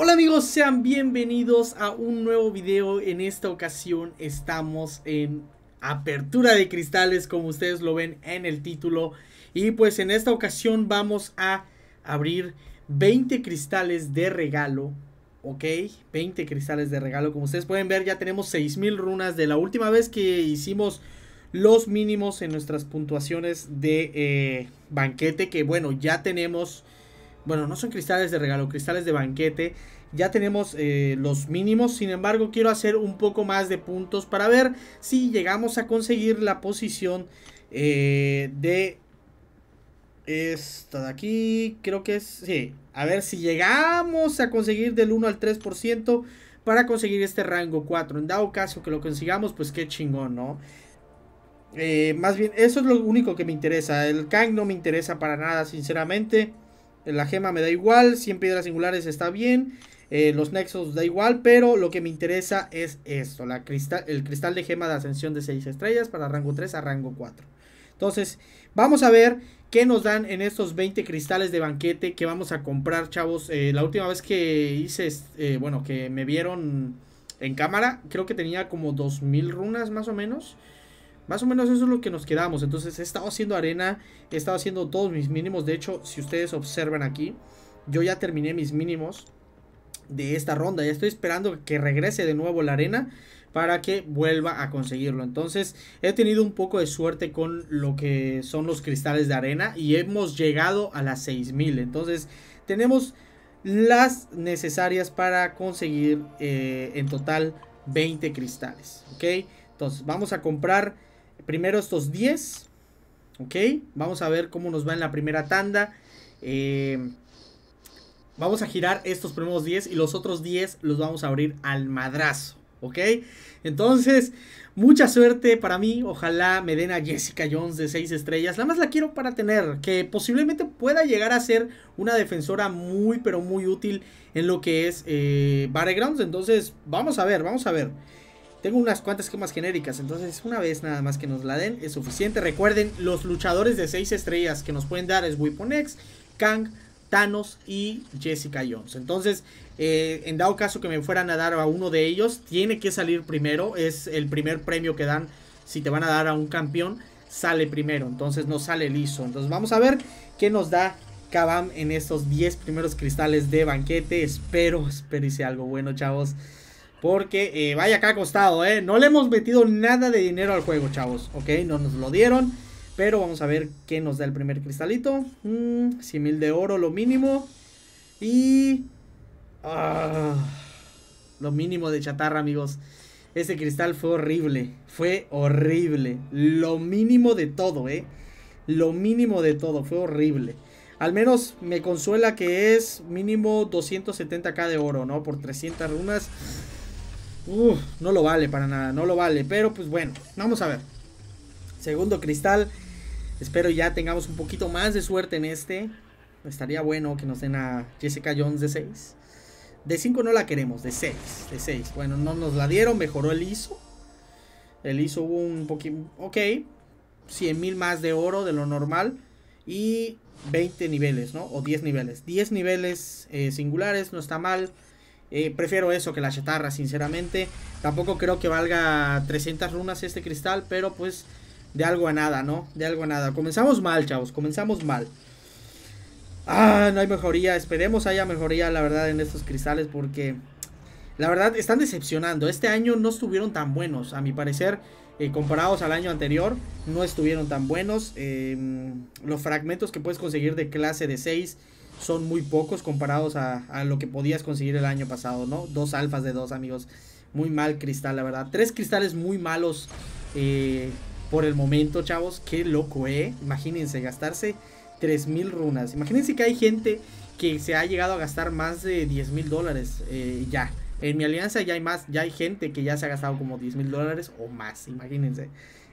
Hola amigos, sean bienvenidos a un nuevo video. En esta ocasión estamos en apertura de cristales, como ustedes lo ven en el título. Y pues en esta ocasión vamos a abrir 20 cristales de regalo. Ok, 20 cristales de regalo. Como ustedes pueden ver, ya tenemos 6000 runas de la última vez que hicimos los mínimos en nuestras puntuaciones de eh, banquete. Que bueno, ya tenemos bueno, no son cristales de regalo, cristales de banquete. Ya tenemos eh, los mínimos, sin embargo quiero hacer un poco más de puntos para ver si llegamos a conseguir la posición eh, de esta de aquí. Creo que es, sí, a ver si llegamos a conseguir del 1 al 3% para conseguir este rango 4. En dado caso que lo consigamos, pues qué chingón, ¿no? Eh, más bien, eso es lo único que me interesa. El Kang no me interesa para nada, sinceramente. La gema me da igual. 100 piedras singulares está bien. Eh, los nexos da igual, pero lo que me interesa es esto, la cristal, el cristal de gema de ascensión de 6 estrellas para rango 3 a rango 4. Entonces, vamos a ver qué nos dan en estos 20 cristales de banquete que vamos a comprar, chavos. Eh, la última vez que hice, eh, bueno, que me vieron en cámara, creo que tenía como 2000 runas más o menos. Más o menos eso es lo que nos quedamos. Entonces he estado haciendo arena, he estado haciendo todos mis mínimos. De hecho, si ustedes observan aquí, yo ya terminé mis mínimos de esta ronda. Ya estoy esperando que regrese de nuevo la arena para que vuelva a conseguirlo. Entonces he tenido un poco de suerte con lo que son los cristales de arena y hemos llegado a las 6000. Entonces tenemos las necesarias para conseguir eh, en total 20 cristales. ¿Ok? Entonces vamos a comprar primero estos 10. ¿Ok? Vamos a ver cómo nos va en la primera tanda. Eh, vamos a girar estos primeros 10 y los otros 10 los vamos a abrir al madrazo. ¿Ok? Entonces, mucha suerte para mí. Ojalá me den a Jessica Jones de 6 estrellas. La más la quiero para tener, que posiblemente pueda llegar a ser una defensora muy, pero muy útil en lo que es eh, Battlegrounds. Entonces, vamos a ver, vamos a ver. Tengo unas cuantas gemas genéricas, entonces una vez nada más que nos la den es suficiente. Recuerden, los luchadores de 6 estrellas que nos pueden dar es Weapon Kang, Thanos y Jessica Jones. Entonces, eh, en dado caso que me fueran a dar a uno de ellos, tiene que salir primero. Es el primer premio que dan. Si te van a dar a un campeón, sale primero. Entonces no sale liso. Entonces vamos a ver qué nos da Kabam en estos 10 primeros cristales de banquete. Espero, espero hice algo bueno, chavos. Porque eh, vaya que ha costado, ¿eh? No le hemos metido nada de dinero al juego, chavos. Ok, no nos lo dieron. Pero vamos a ver qué nos da el primer cristalito. Mm, 100 mil de oro, lo mínimo. Y... Ah, lo mínimo de chatarra, amigos. Ese cristal fue horrible. Fue horrible. Lo mínimo de todo, ¿eh? Lo mínimo de todo. Fue horrible. Al menos me consuela que es mínimo 270k de oro, ¿no? Por 300 runas. Uf, no lo vale para nada, no lo vale. Pero pues bueno, vamos a ver. Segundo cristal. Espero ya tengamos un poquito más de suerte en este. Estaría bueno que nos den a Jessica Jones de 6. De 5 no la queremos, de 6. De 6. Bueno, no nos la dieron, mejoró el ISO. El ISO hubo un poquito... Ok. 100 mil más de oro de lo normal. Y 20 niveles, ¿no? O 10 niveles. 10 niveles eh, singulares, no está mal. Eh, prefiero eso que la chatarra, sinceramente. Tampoco creo que valga 300 runas este cristal, pero pues de algo a nada, ¿no? De algo a nada. Comenzamos mal, chavos, comenzamos mal. Ah, no hay mejoría. Esperemos haya mejoría, la verdad, en estos cristales porque... La verdad, están decepcionando. Este año no estuvieron tan buenos, a mi parecer. Eh, comparados al año anterior, no estuvieron tan buenos. Em, los fragmentos que puedes conseguir de clase de 6 son muy pocos comparados a, lo que podías conseguir el año pasado, ¿no? Dos alfas de dos, amigos. Muy mal cristal, la verdad. Tres cristales muy malos eh, por el momento, chavos. Qué loco, ¿eh? Imagínense gastarse 3.000 runas. Imagínense que hay gente que se ha llegado a gastar más de 10 mil dólares eh, ya. En mi alianza ya hay más, ya hay gente que ya se ha gastado como 10 mil dólares o más, imagínense.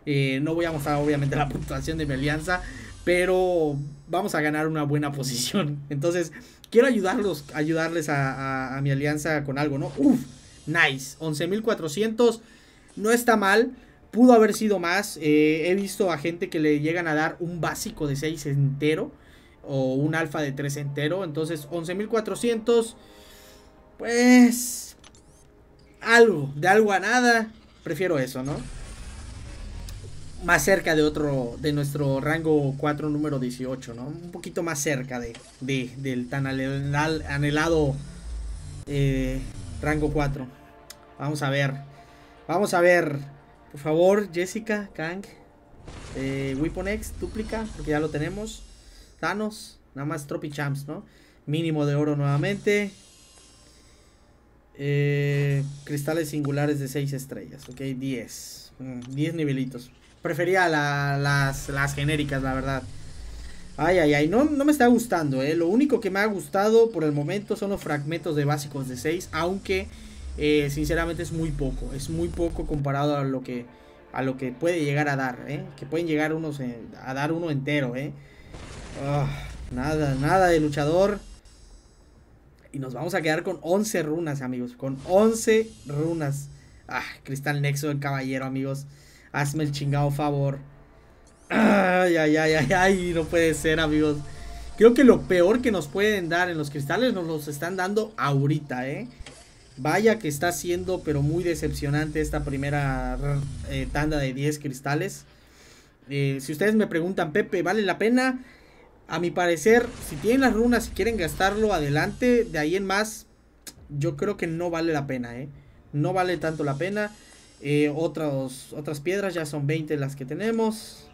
Eh, no voy a mostrar obviamente la puntuación de mi alianza, pero vamos a ganar una buena posición. Entonces, quiero ayudarlos, ayudarles a, mi alianza con algo, ¿no? Uf, nice. 11.400, no está mal. Pudo haber sido más. Eh, he visto a gente que le llegan a dar un básico de 6 entero o un alfa de 3 entero. Entonces, 11.400, pues... Algo, de algo a nada, prefiero eso, ¿no? más cerca de otro, de nuestro rango 4 número 18, ¿no? Un poquito más cerca de, del tan anhelado eh, rango 4. Vamos a ver, vamos a ver, por favor, Jessica, Kang, eh, Weaponex, duplica, porque ya lo tenemos. Thanos, nada más Champs, ¿no? Mínimo de oro nuevamente. Eh, cristales singulares de 6 estrellas, ok, 10. 10 mm, nivelitos. Prefería las, genéricas, la verdad. Ay, ay, ay, no, no me está gustando, eh. Lo único que me ha gustado por el momento son los fragmentos de básicos de 6, aunque eh, sinceramente es muy poco, es muy poco comparado a lo que a lo que puede llegar a dar, eh. Que pueden llegar unos a dar uno entero, eh. Ah, nada, nada de luchador. Y nos vamos a quedar con 11 runas, amigos, con 11 runas. Ah, Cristal Nexo, del caballero, amigos. Hazme el chingado favor. Ay, ay, ay, ay, ay, no puede ser, amigos. Creo que lo peor que nos pueden dar en los cristales nos los están dando ahorita, ¿eh? Vaya que está siendo, pero muy decepcionante esta primera eh, tanda de 10 cristales. Eh, si ustedes me preguntan, Pepe, ¿vale la pena? A mi parecer, si tienen las runas y quieren gastarlo adelante, de ahí en más, yo creo que no vale la pena, ¿eh? No vale tanto la pena. Eh, otras piedras, ya son 20 las que tenemos.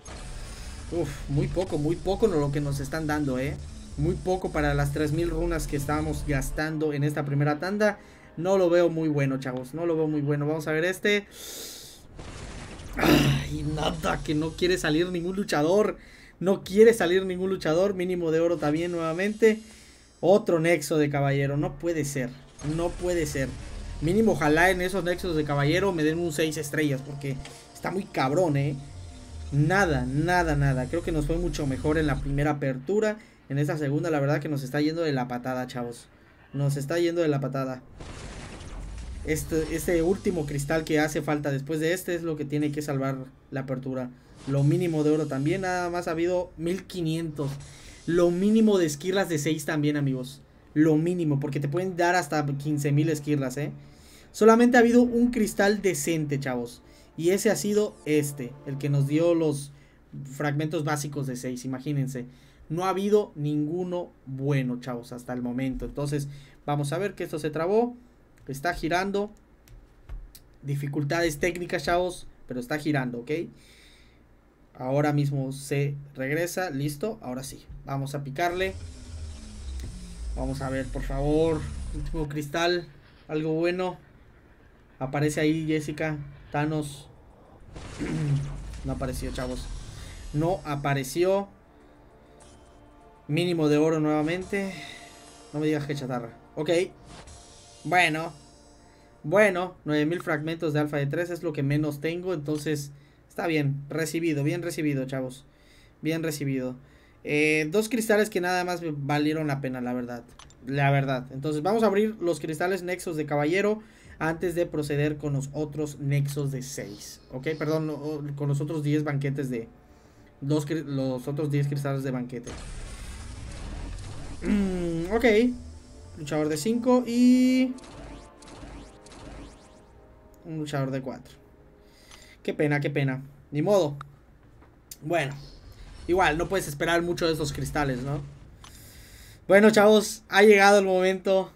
Uf, muy poco, muy poco lo que nos están dando, eh. Muy poco para las 3000 runas que estábamos gastando en esta primera tanda. No lo veo muy bueno, chavos. No lo veo muy bueno. Vamos a ver este. Ay, nada, que no quiere salir ningún luchador. No quiere salir ningún luchador. Mínimo de oro también nuevamente. Otro nexo de caballero. No puede ser. No puede ser. Mínimo, ojalá en esos nexos de caballero me den un 6 estrellas, porque está muy cabrón, ¿eh? Nada, nada, nada. Creo que nos fue mucho mejor en la primera apertura. En esta segunda, la verdad que nos está yendo de la patada, chavos. Nos está yendo de la patada. Este, este último cristal que hace falta después de este es lo que tiene que salvar la apertura. Lo mínimo de oro también, nada más ha habido 1500. Lo mínimo de esquirlas de 6 también, amigos. Lo mínimo, porque te pueden dar hasta 15000 esquirlas, ¿eh? Solamente ha habido un cristal decente, chavos. Y ese ha sido este, el que nos dio los fragmentos básicos de 6, imagínense. No ha habido ninguno bueno, chavos, hasta el momento. Entonces, vamos a ver que esto se trabó. Está girando. Dificultades técnicas, chavos, pero está girando, ¿ok? Ahora mismo se regresa, listo. Ahora sí, vamos a picarle. Vamos a ver, por favor. Último cristal, algo bueno. Aparece ahí Jessica. Thanos. no apareció, chavos. No apareció. Mínimo de oro nuevamente. No me digas que chatarra. Ok. Bueno. Bueno, 9000 fragmentos de alfa de 3 es lo que menos tengo. Entonces, está bien. Recibido, bien recibido, chavos. Bien recibido. Eh, dos cristales que nada más valieron la pena, la verdad. La verdad. Entonces, vamos a abrir los cristales nexos de caballero antes de proceder con los otros nexos de 6. Ok, perdón, con los otros 10 banquetes de... Los, otros 10 cristales de banquete. Mm, ok. Luchador de 5 y... Un luchador de 4. Qué pena, qué pena. Ni modo. Bueno. Igual, no puedes esperar mucho de estos cristales, ¿no? Bueno, chavos, ha llegado el momento.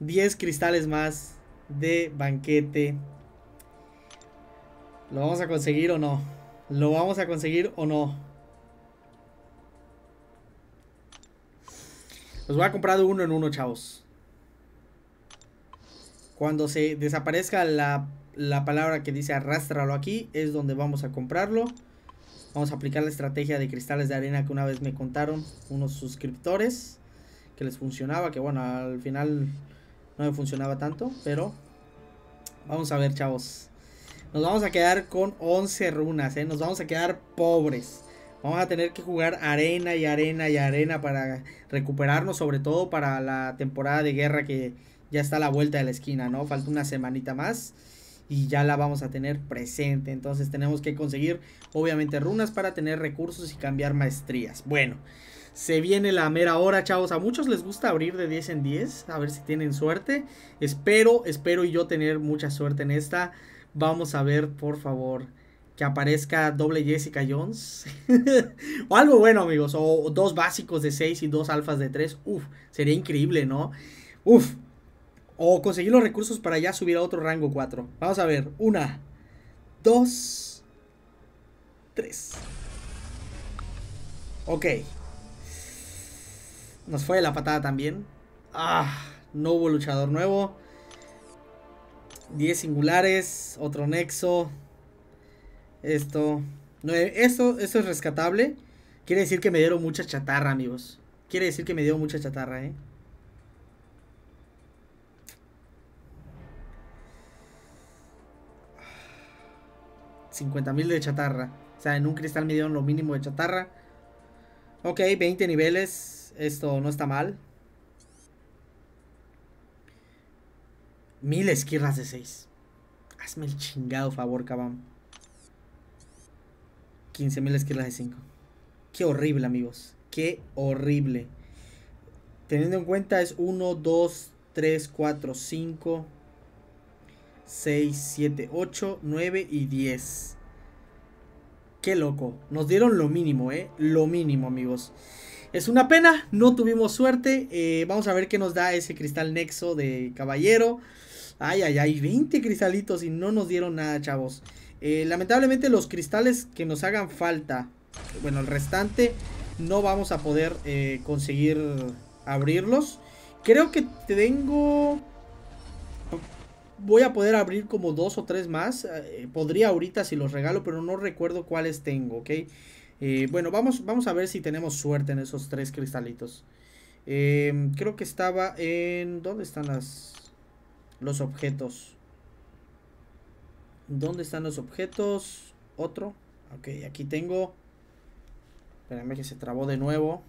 10 cristales más de banquete. ¿Lo vamos a conseguir o no? ¿Lo vamos a conseguir o no? Los voy a comprar de uno en uno, chavos. Cuando se desaparezca la, palabra que dice arrástralo aquí, es donde vamos a comprarlo. Vamos a aplicar la estrategia de cristales de arena que una vez me contaron unos suscriptores que les funcionaba, que bueno, al final no me funcionaba tanto, pero vamos a ver, chavos. Nos vamos a quedar con 11 runas, ¿eh? Nos vamos a quedar pobres. Vamos a tener que jugar arena y arena y arena para recuperarnos, sobre todo para la temporada de guerra que ya está a la vuelta de la esquina, ¿no? Falta una semanita más y ya la vamos a tener presente. Entonces tenemos que conseguir, obviamente, runas para tener recursos y cambiar maestrías. Bueno, se viene la mera hora, chavos. A muchos les gusta abrir de 10 en 10. A ver si tienen suerte. Espero, espero y yo tener mucha suerte en esta. Vamos a ver, por favor, que aparezca doble Jessica Jones. o algo bueno, amigos. O dos básicos de 6 y dos alfas de 3. Uf, sería increíble, ¿no? Uf. O conseguir los recursos para ya subir a otro rango 4. Vamos a ver. Una, dos, tres. Ok. Nos fue de la patada también. Ah, no hubo luchador nuevo. 10 singulares, otro nexo. Esto, no, esto, es rescatable. Quiere decir que me dieron mucha chatarra, amigos. Quiere decir que me dieron mucha chatarra, eh. mil de chatarra. O sea, en un cristal me dieron lo mínimo de chatarra. Ok, 20 niveles esto no está mal. Mil esquirlas de 6. Hazme el chingado favor, cabrón. 15.000 esquirlas de 5. Qué horrible, amigos. Qué horrible. Teniendo en cuenta es 1, 2, 3, 4, 5, 6, 7, 8, 9 y 10. Qué loco. Nos dieron lo mínimo, ¿eh? Lo mínimo, amigos. Es una pena, no tuvimos suerte. Eh, vamos a ver qué nos da ese cristal nexo de caballero. Ay, ay, ay, 20 cristalitos y no nos dieron nada, chavos. Eh, lamentablemente los cristales que nos hagan falta, bueno, el restante, no vamos a poder eh, conseguir abrirlos. Creo que tengo voy a poder abrir como dos o tres más. Eh, podría ahorita si los regalo, pero no recuerdo cuáles tengo, ¿ok? Eh, bueno, vamos, vamos a ver si tenemos suerte en esos tres cristalitos. Em, creo que estaba en... ¿Dónde están las, los objetos? ¿Dónde están los objetos? Otro. Ok, aquí tengo... Espérame que se trabó de nuevo.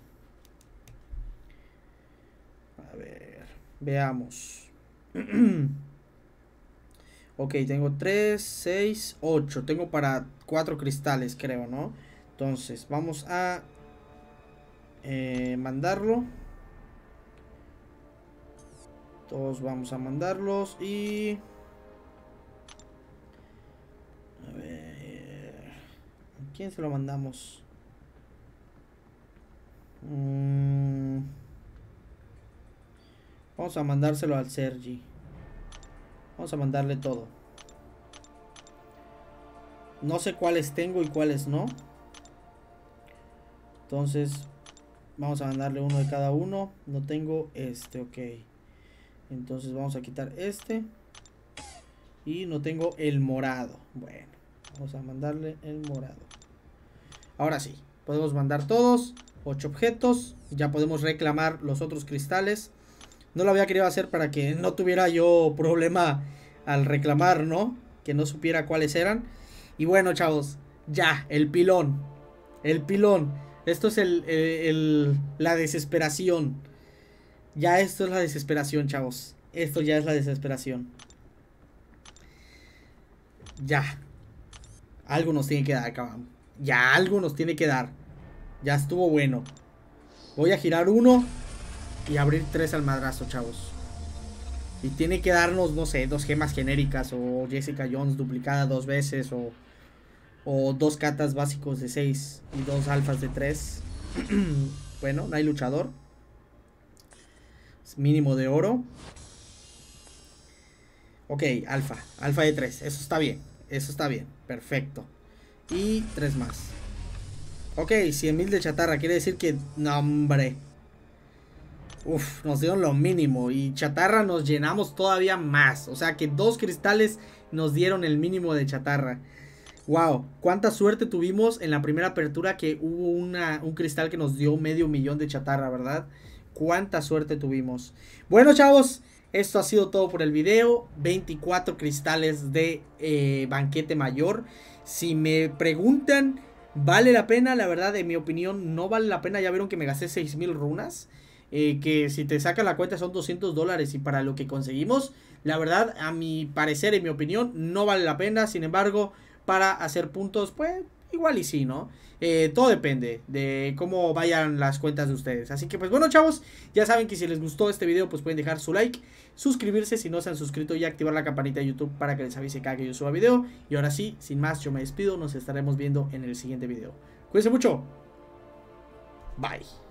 A ver, veamos. Ok, tengo 3, 6, 8. Tengo para cuatro cristales, creo, ¿no? Entonces, vamos a eh, mandarlo. Todos vamos a mandarlos y... A ver... ¿A quién se lo mandamos? Mm. Vamos a mandárselo al Sergi. Vamos a mandarle todo. No sé cuáles tengo y cuáles no. Entonces, vamos a mandarle uno de cada uno. No tengo este, ok. Entonces vamos a quitar este. Y no tengo el morado. Bueno, vamos a mandarle el morado. Ahora sí, podemos mandar todos. Ocho objetos. Ya podemos reclamar los otros cristales no lo había querido hacer para que no tuviera yo problema al reclamar, ¿no? Que no supiera cuáles eran. Y bueno, chavos, ya, el pilón. El pilón. Esto es el, la desesperación. Ya esto es la desesperación, chavos. Esto ya es la desesperación. Ya. Algo nos tiene que dar, cabrón. Ya algo nos tiene que dar. Ya estuvo bueno. Voy a girar uno y abrir tres al madrazo, chavos. Y tiene que darnos, no sé, dos gemas genéricas o Jessica Jones duplicada dos veces o, o dos catas básicos de seis y dos alfas de tres bueno, no hay luchador. mínimo de oro. Ok, alfa. Alfa de 3. Eso está bien. Eso está bien. Perfecto. Y tres más. Ok, 100.000 de chatarra. Quiere decir que... No, hombre. Uf, nos dieron lo mínimo y chatarra nos llenamos todavía más. O sea que dos cristales nos dieron el mínimo de chatarra. Wow, cuánta suerte tuvimos en la primera apertura que hubo un cristal que nos dio medio millón de chatarra, ¿verdad? Cuánta suerte tuvimos. Bueno, chavos, esto ha sido todo por el video. 24 cristales de eh, banquete mayor. Si me preguntan, ¿vale la pena? La verdad, en mi opinión, no vale la pena. Ya vieron que me gasté 6.000 runas. Eh, que si te saca la cuenta son 200 dólares y para lo que conseguimos, la verdad, a mi parecer, en mi opinión, no vale la pena. Sin embargo, para hacer puntos, pues igual y sí, ¿no? Eh, todo depende de cómo vayan las cuentas de ustedes. Así que pues bueno chavos, ya saben que si les gustó este video pues pueden dejar su like, suscribirse si no se han suscrito y activar la campanita de YouTube para que les avise cada que yo suba video. Y ahora sí, sin más, yo me despido, nos estaremos viendo en el siguiente video. Cuídense mucho. Bye.